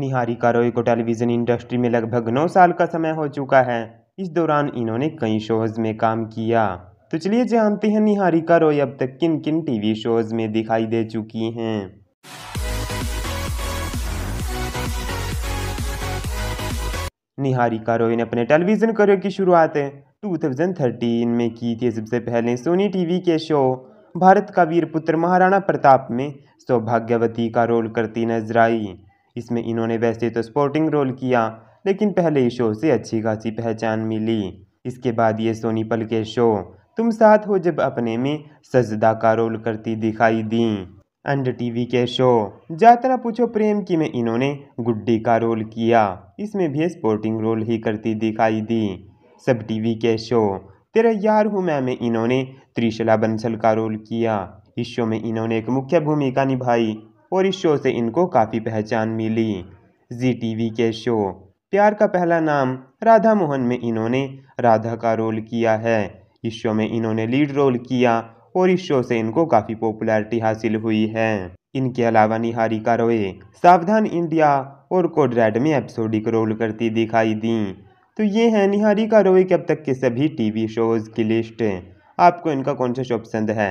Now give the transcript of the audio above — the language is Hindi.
निहारिका रॉय को टेलीविज़न इंडस्ट्री में लगभग नौ साल का समय हो चुका है इस दौरान इन्होंने कई शोज में काम किया तो चलिए जानते हैं निहारिका रॉय अब तक किन किन टीवी शोज में दिखाई दे चुकी हैं निहारिका रॉय ने अपने टेलीविज़न करियर की शुरुआत 2013 में की थी सबसे पहले सोनी टीवी के शो भारत का वीर पुत्र महाराणा प्रताप में सौभाग्यवती का रोल करती नजर आई इसमें इन्होंने वैसे तो स्पोर्टिंग रोल किया लेकिन पहले ही शो से अच्छी खासी पहचान मिली इसके बाद ये सोनी पल के शो तुम साथ हो जब अपने में सजदा का रोल करती दिखाई दी एंड टीवी के शो जातरा पूछो प्रेम की में इन्होंने गुड्डी का रोल किया इसमें भी स्पोर्टिंग रोल ही करती दिखाई दी सब टीवी के शो तेरा यार हूँ मैं में इन्होंने त्रिशला बंसल का रोल किया इस शो में इन्होंने एक मुख्य भूमिका निभाई और इस शो से इनको काफ़ी पहचान मिली जी टी के शो प्यार का पहला नाम राधा मोहन में इन्होंने राधा का रोल किया है इस शो में इन्होंने लीड रोल किया और इस शो से इनको काफ़ी पॉपुलैरिटी हासिल हुई है इनके अलावा निहारिका रोए सावधान इंडिया और कोड रेड में एपिसोडिक रोल करती दिखाई दी तो ये हैं निहारिका रोए के अब तक के सभी टीवी शोज़ की लिस्ट आपको इनका कौन सा शो पसंद है